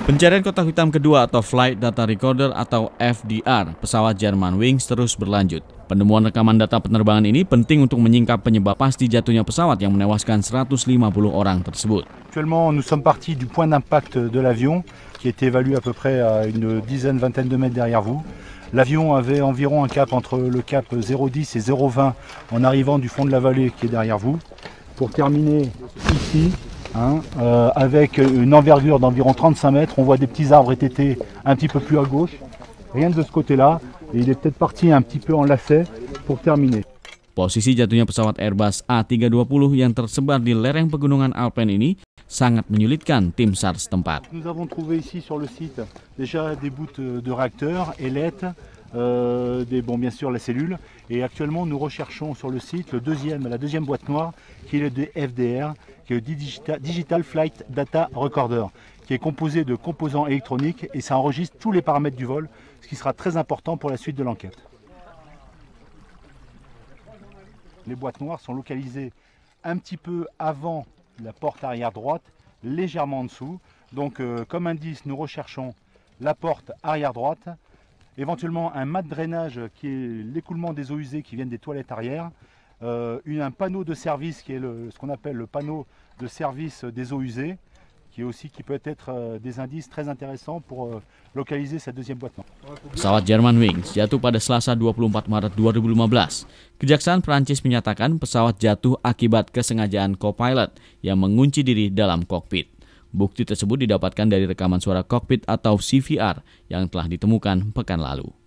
Pencarian kotak hitam kedua atau Flight Data Recorder atau FDR pesawat Jerman Wings terus berlanjut. Penemuan rekaman data penerbangan ini penting untuk menyingkap penyebab pasti jatuhnya pesawat yang menewaskan 150 orang tersebut. Actuellement, nous sommes partis du point d'impact de l'avion qui était évalué à peu près à une dizaine vingtaine de mètres derrière vous. L'avion avait environ un cap entre le cap 010 et 020 en arrivant du fond de la vallée qui est derrière vous pour terminer ici Hein, euh, avec une envergure d'environ 35 mètres. On voit des petits arbres ététés un petit peu plus à gauche. Rien de ce côté-là. Et il est peut-être parti un petit peu en lacet pour terminer. Posisi jatuhnya pesawat Airbus A320 yang tersebar di lereng pegunungan Alpen ini sangat menyulitkan tim SAR setempat. Nous avons trouvé ici sur le site déjà des bouts de réacteurs, ailettes, euh, des, bon, bien sûr la cellule. Et actuellement, nous recherchons sur le site la deuxième boîte noire qui est le DFDR, qui est le Digital, Flight Data Recorder, qui est composé de composants électroniques et ça enregistre tous les paramètres du vol, ce qui sera très important pour la suite de l'enquête. Les boîtes noires sont localisées un petit peu avant la porte arrière droite, légèrement en dessous. Donc euh, comme indice, nous recherchons la porte arrière droite, éventuellement un mat de drainage qui est l'écoulement des eaux usées qui viennent des toilettes arrière, euh, un panneau de service qui est le, ce qu'on appelle le panneau de service des eaux usées, qui est aussi qui peut être euh, des indices très intéressants pour euh, localiser cette deuxième boîte. Pesawat German Wings jatuh pada Selasa 24 Maret 2015. Kejaksaan Prancis menyatakan pesawat jatuh akibat kesengajaan co-pilot yang mengunci diri dalam cockpit. Bukti tersebut didapatkan dari rekaman suara kokpit atau CVR yang telah ditemukan pekan lalu.